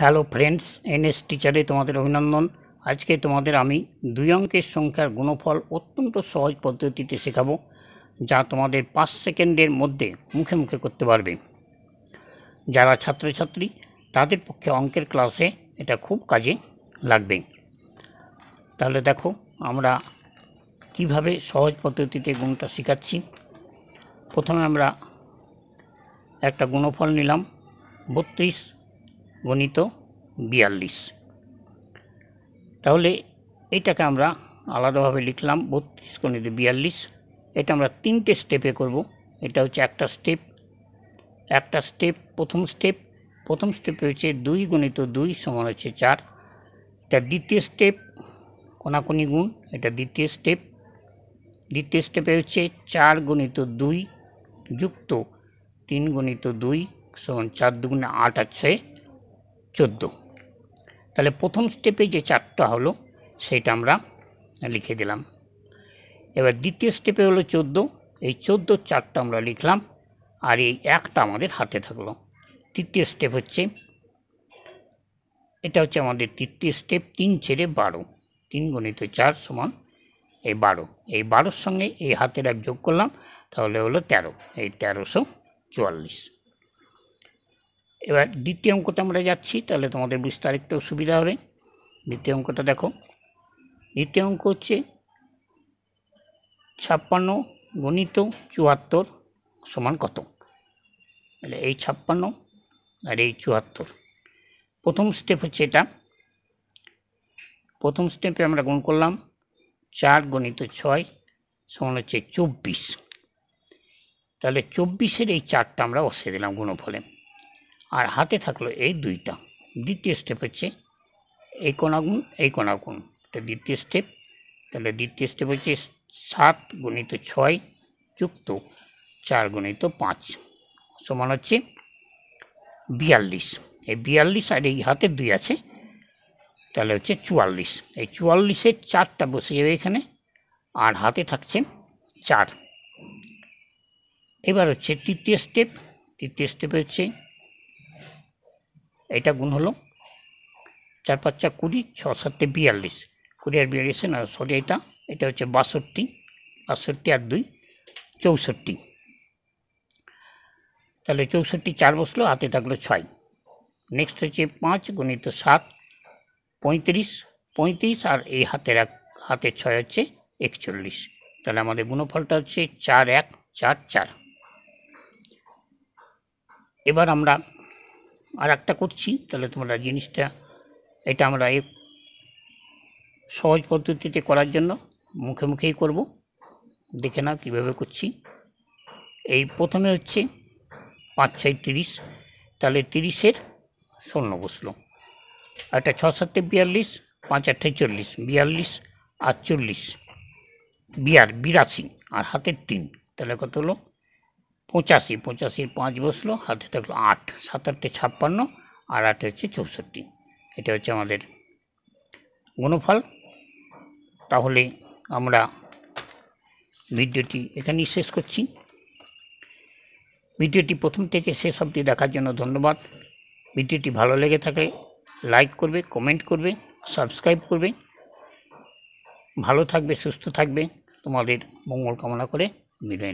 hello friends NS টিচারে তোমাদের অভিনন্দন আজকে তোমাদের আমি দুই অঙ্কের সংখ্যার গুণফল অত্যন্ত সহজ পদ্ধতিতে শেখাবো যা তোমাদের পাঁচ সেকেন্ডের মধ্যে মুখে মুখে করতে পারবে যারা ছাত্রছাত্রী তাদের পক্ষে অঙ্কের ক্লাসে এটা খুব কাজে লাগবে তাহলে দেখো আমরা কিভাবে সহজ পদ্ধতিতে গুণটা শেখাচ্ছি প্রথমে আমরা একটা গুণফল নিলাম বত্রিশ গণিত বিয়াল্লিশ তাহলে এটাকে আমরা আলাদাভাবে লিখলাম বত্রিশ গণিত বিয়াল্লিশ এটা আমরা তিনটে স্টেপে করব এটা হচ্ছে একটা স্টেপ একটা স্টেপ প্রথম স্টেপ প্রথম স্টেপে হচ্ছে দুই গণিত দুই সমান হচ্ছে চার এটা দ্বিতীয় স্টেপ কোনাকুনি গুণ এটা দ্বিতীয় স্টেপ দ্বিতীয় স্টেপে হচ্ছে চার গণিত দুই যুক্ত তিন গণিত দুই সমান চার দুগুণে আট আছে চোদ্দ তাহলে প্রথম স্টেপে যে চারটা হলো সেটা আমরা লিখে দিলাম এবার দ্বিতীয় স্টেপে হলো চোদ্দো এই চোদ্দোর চারটা আমরা লিখলাম আর এই একটা আমাদের হাতে থাকলো তৃতীয় স্টেপ হচ্ছে এটা হচ্ছে আমাদের তৃতীয় স্টেপ তিন ছেড়ে বারো তিন গণিত চার সমান এই বারো এই বারোর সঙ্গে এই হাতের এক যোগ করলাম তাহলে হলো তেরো এই তেরোশো চুয়াল্লিশ এবার দ্বিতীয় অঙ্কতে আমরা যাচ্ছি তাহলে তোমাদের বুঝতে আরেকটু সুবিধা হবে দ্বিতীয় অঙ্কটা দেখো দ্বিতীয় অঙ্ক হচ্ছে ছাপ্পান্ন গণিত চুয়াত্তর সমান কত তাহলে এই ছাপ্পান্ন আর এই চুয়াত্তর প্রথম স্টেপ হচ্ছে এটা প্রথম স্টেপে আমরা গুণ করলাম চার গণিত ছয় সমান হচ্ছে চব্বিশ তাহলে চব্বিশের এই চারটা আমরা বসিয়ে দিলাম গুণফলে আর হাতে থাকলো এই দুইটা দ্বিতীয় স্টেপ হচ্ছে এই কোণাগুণ এই কোণাগুণ গুণ তো দ্বিতীয় স্টেপ তাহলে দ্বিতীয় স্টেপ হচ্ছে সাত গুণিত ছয় যুক্ত চার গুণিত পাঁচ সমান হচ্ছে বিয়াল্লিশ এই বিয়াল্লিশ আর এই হাতে দুই আছে তাহলে হচ্ছে চুয়াল্লিশ এই চুয়াল্লিশের চারটা বসে যাবে এখানে আর হাতে থাকছে চার এবার হচ্ছে তৃতীয় স্টেপ তৃতীয় স্টেপ হচ্ছে এটা গুণ হলো চার পাঁচটা কুড়ি ছ সাতে বিয়াল্লিশ কুড়ি আর বিয়াল্লিশ না সরি এটা এটা হচ্ছে বাষট্টি বাষট্টি আর দুই চৌষট্টি তাহলে চৌষট্টি চার বসলো হাতে থাকলো ছয় নেক্সট হচ্ছে পাঁচ গণিত সাত পঁয়ত্রিশ পঁয়ত্রিশ আর এই হাতের এক হাতে ছয় হচ্ছে একচল্লিশ তাহলে আমাদের গুণফলটা হচ্ছে চার এক চার চার এবার আমরা আর একটা করছি তাহলে তোমরা জিনিসটা এটা আমরা এ সহজ পদ্ধতিতে করার জন্য মুখে মুখেই করব দেখে না কীভাবে করছি এই প্রথমে হচ্ছে পাঁচ ছয় তিরিশ তাহলে তিরিশের শূন্য বসলো একটা ছ সাতে বিয়াল্লিশ পাঁচ আটে চল্লিশ বিয়াল্লিশ আটচল্লিশ বিয়ার বিরাশি আর হাতের তিন তাহলে কত হলো পঁচাশি পঁচাশির পাঁচ বসলো হাতে থাকলো আট সাত আটটি ছাপ্পান্ন আর আটে হচ্ছে চৌষট্টি এটা হচ্ছে আমাদের গুণফল তাহলে আমরা ভিডিওটি এখানেই শেষ করছি ভিডিওটি প্রথম থেকে শেষ অবধি দেখার জন্য ধন্যবাদ ভিডিওটি ভালো লেগে থাকলে লাইক করবে কমেন্ট করবে সাবস্ক্রাইব করবে ভালো থাকবে সুস্থ থাকবে তোমাদের মঙ্গল কামনা করে বিদায়